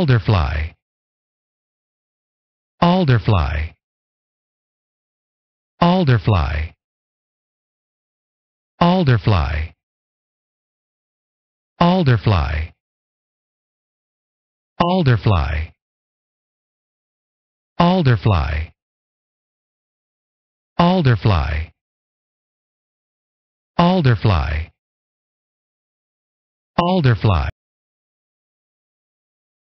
Alderfly. Alderfly. Alderfly. Alderfly. Alderfly. Alderfly. Alderfly. Alderfly. Alderfly. Alderfly.